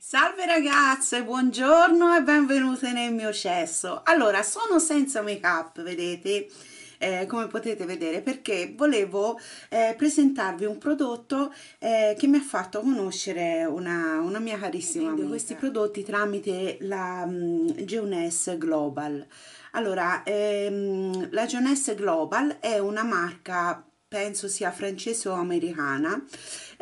Salve ragazze, buongiorno e benvenute nel mio cesso. Allora, sono senza make up, vedete? Eh, come potete vedere perché volevo eh, presentarvi un prodotto eh, che mi ha fatto conoscere una, una mia carissima amica questi prodotti tramite la um, mm, Geuness Global allora ehm, la Jeunesse Global è una marca penso sia francese o americana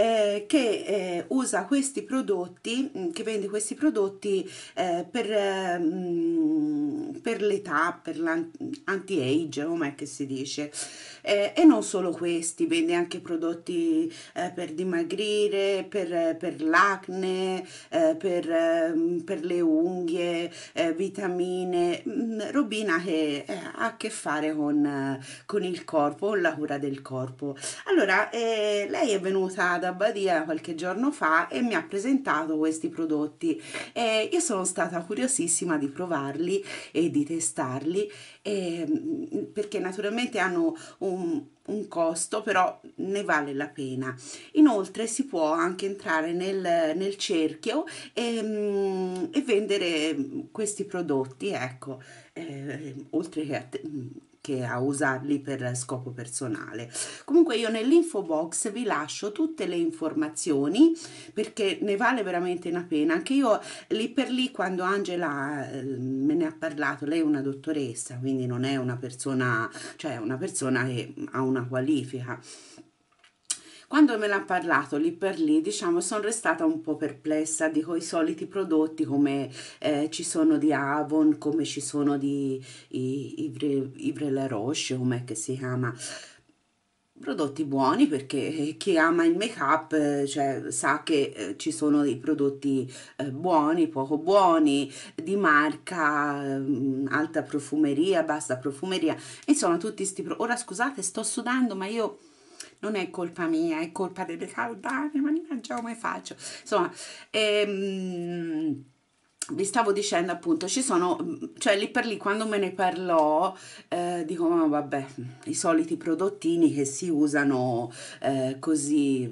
eh, che eh, usa questi prodotti, mm, che vende questi prodotti eh, per, mh, eh, mm, per l'età, per l'anti-age, com'è che si dice, eh, e non solo questi, vende anche prodotti eh, per dimagrire, per, per l'acne, per, mm, per, le unghie, vitamine, mh, robina che ha a che fare con, con il corpo, con la cura del corpo. Allora, lei è venuta da Badia qualche giorno fa e mi ha presentato questi prodotti e io sono stata curiosissima di provarli e di testarli e, mm, perché naturalmente hanno un, un costo però ne vale la pena inoltre si può anche entrare nel, nel cerchio e, mm, e vendere questi prodotti ecco eh, oltre che a te, mm, anche a usarli per scopo personale. Comunque io nell'info box vi lascio tutte le informazioni perché ne vale veramente la pena. Anche io lì per lì quando Angela ehm, me ne ha parlato, lei è una dottoressa, quindi non è una persona, cioè una persona che ha una qualifica quando me l'ha parlato lì per lì, diciamo, sono restata un po' perplessa, dico i soliti prodotti come eh, ci sono di Avon, come ci sono di Ivre, La Roche, come che si chiama, prodotti buoni perché eh, chi ama il make up eh, cioè, sa che eh, ci sono dei prodotti buoni, poco buoni, di marca, mm, alta profumeria, bassa profumeria, insomma tutti questi prodotti. Ora scusate sto sudando ma io non è colpa mia, è colpa delle caudane, mannaggia come faccio, insomma, ehm, vi stavo dicendo appunto ci sono cioè lì per lì quando me ne parlò eh, dico ma vabbè i soliti prodottini che si usano eh, così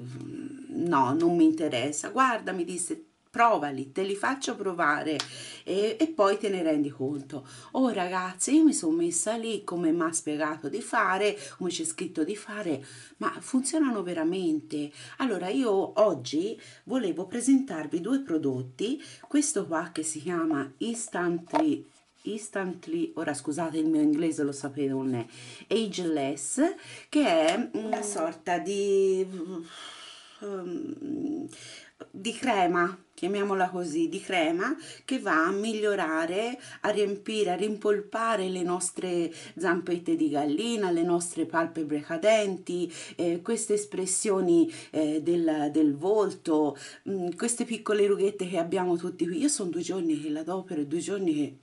no non mi interessa guarda mi disse provali, te li faccio provare e, e, poi te ne rendi conto. Oh ragazzi, io mi sono messa lì come mi ha spiegato di fare, come c'è scritto di fare, ma funzionano veramente. Allora io oggi volevo presentarvi due prodotti, questo qua che si chiama Instantly Instantly, ora scusate il mio inglese lo sapete non è, Ageless, che è una sorta di um, di crema chiamiamola così di crema che va a migliorare a riempire a rimpolpare le nostre zampette di gallina le nostre palpebre cadenti eh, queste espressioni eh, del, del, volto mh, mm, queste piccole rughette che abbiamo tutti qui io sono due giorni che la do per due giorni che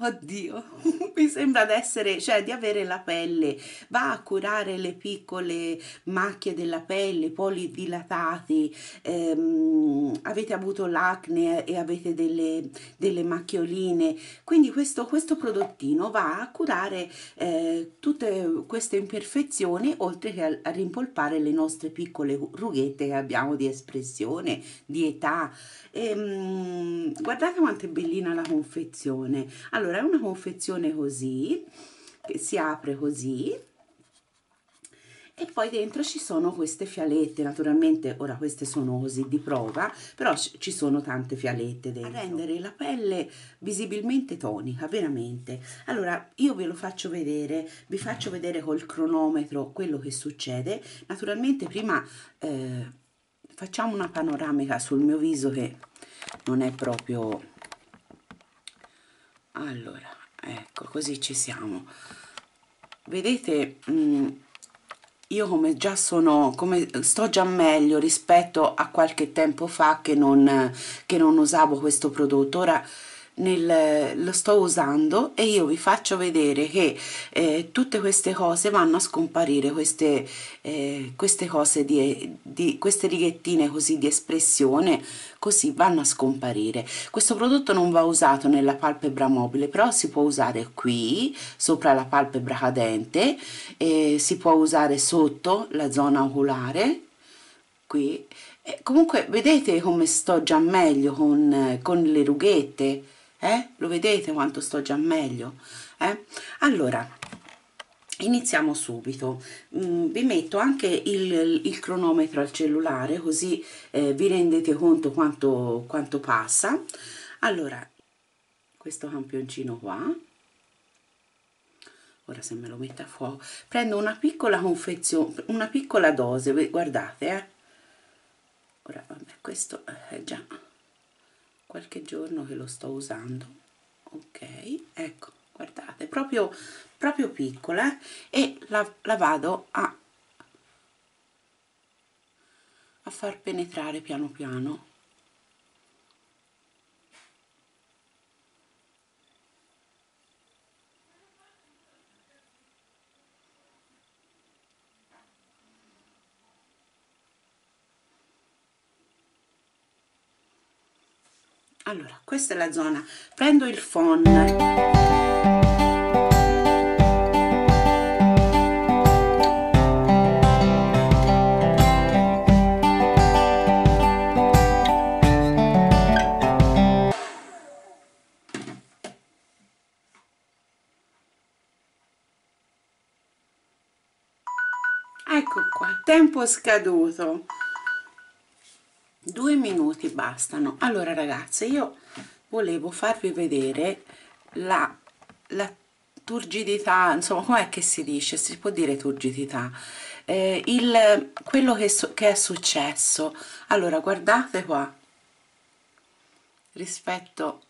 Oddio, mi sembra di essere, cioè di avere la pelle, va a curare le piccole macchie della pelle, poli dilatati, ehm, avete avuto l'acne e avete delle, delle macchioline, quindi questo, questo, prodottino va a curare eh, tutte queste imperfezioni oltre che a, a rimpolpare le nostre piccole rughette che abbiamo di espressione, di età. E, ehm, guardate quanto è bellina la confezione. Allora, allora è una confezione così che si apre così e poi dentro ci sono queste fialette naturalmente ora queste sono così di prova però ci sono tante fialette dentro a rendere la pelle visibilmente tonica veramente allora io ve lo faccio vedere vi faccio vedere col cronometro quello che succede naturalmente prima eh, facciamo una panoramica sul mio viso che non è proprio allora ecco così ci siamo vedete mh, mm, io come già sono come sto già meglio rispetto a qualche tempo fa che non, che non usavo questo prodotto ora nel, lo sto usando e io vi faccio vedere che eh, tutte queste cose vanno a scomparire queste, eh, queste cose di, di, queste righettine così di espressione così vanno a scomparire questo prodotto non va usato nella palpebra mobile però si può usare qui sopra la palpebra cadente eh, si può usare sotto la zona oculare qui e comunque vedete come sto già meglio con, con le rughette eh? lo vedete quanto sto già meglio eh? allora iniziamo subito mm, vi metto anche il, il, cronometro al cellulare così eh, vi rendete conto quanto, quanto passa allora questo campioncino qua ora se me lo mette a fuoco prendo una piccola confezione una piccola dose guardate eh. ora vabbè questo eh, è già qualche giorno che lo sto usando ok ecco guardate proprio proprio piccola eh, e la, la vado a, a far penetrare piano piano allora questa è la zona prendo il fon ecco qua tempo scaduto due minuti bastano allora ragazze io volevo farvi vedere la, la turgidità insomma com'è che si dice si può dire turgidità eh, il quello che, che è successo allora guardate qua rispetto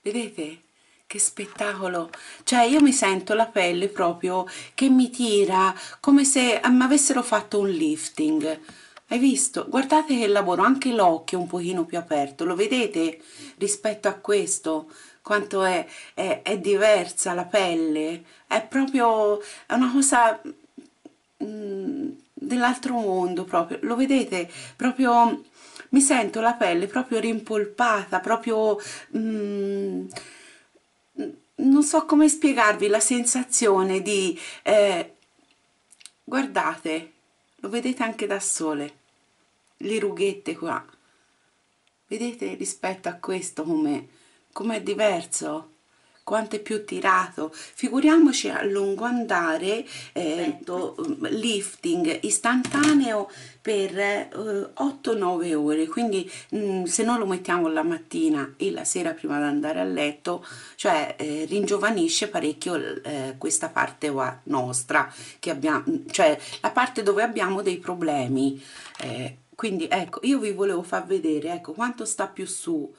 vedete che spettacolo cioè io mi sento la pelle proprio che mi tira come se mi avessero fatto un lifting hai visto? Guardate che lavoro, anche l'occhio un pochino più aperto, lo vedete rispetto a questo? Quanto è, è, è diversa la pelle? È proprio è una cosa mm, dell'altro mondo proprio, lo vedete? Proprio mi sento la pelle proprio rimpolpata, proprio... Mm, non so come spiegarvi la sensazione di... Eh, guardate, lo vedete anche da sole le rughette qua vedete rispetto a questo come com è diverso quanto è più tirato figuriamoci a lungo andare eh, mm, lifting istantaneo per eh, 8-9 ore quindi mh, mm, se non lo mettiamo la mattina e la sera prima di andare a letto cioè eh, ringiovanisce parecchio eh, questa parte nostra che abbiamo cioè la parte dove abbiamo dei problemi eh, quindi ecco io vi volevo far vedere ecco quanto sta più su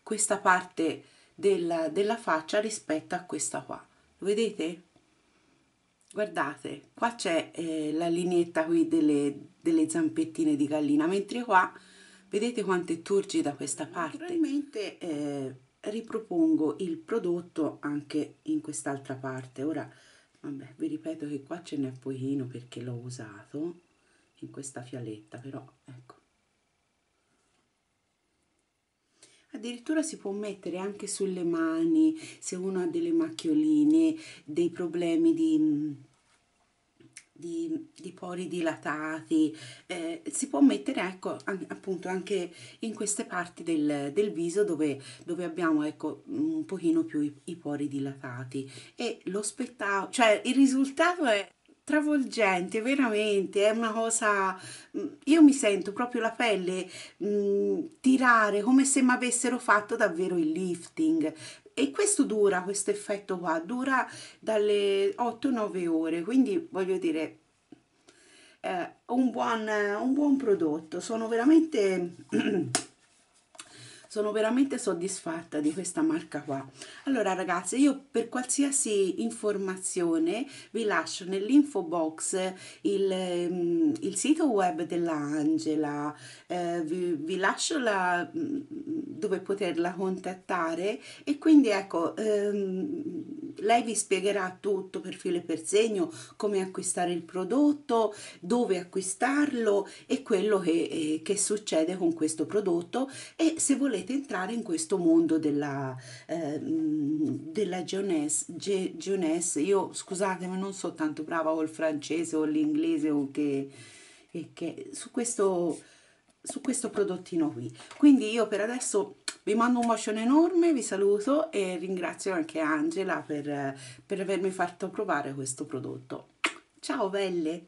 questa parte della, della faccia rispetto a questa qua lo vedete guardate qua c'è eh, la lineetta qui delle, delle zampettine di gallina mentre qua vedete quanto è turgida questa parte naturalmente eh, ripropongo il prodotto anche in quest'altra parte ora vabbè vi ripeto che qua ce n'è pochino perché l'ho usato in questa fialetta però ecco addirittura si può mettere anche sulle mani se uno ha delle macchioline dei problemi di, di, di pori dilatati eh, si può mettere ecco an appunto anche in queste parti del, del viso dove, dove, abbiamo ecco un pochino più i, i pori dilatati e lo spettacolo cioè il risultato è travolgente, veramente, è una cosa, mm, io mi sento proprio la pelle mh, mm, tirare come se mi avessero fatto davvero il lifting e questo dura, questo effetto qua, dura dalle 8-9 ore, quindi voglio dire eh, un, buon, un buon prodotto, sono veramente sono veramente soddisfatta di questa marca qua allora ragazzi io per qualsiasi informazione vi lascio nell'info box il, mm, il, sito web dell'angela eh, vi, vi, lascio la, mm, dove poterla contattare e quindi ecco ehm, lei vi spiegherà tutto per filo e per segno, come acquistare il prodotto, dove acquistarlo e quello che, eh, che succede con questo prodotto e se volete entrare in questo mondo della, eh, della Jeunesse, Je, Jeunesse. Io scusatemi, non sono tanto brava o il francese o l'inglese o che, che su questo su questo prodottino qui quindi io per adesso vi mando un bacione enorme, vi saluto e ringrazio anche Angela per, per avermi fatto provare questo prodotto. Ciao belle!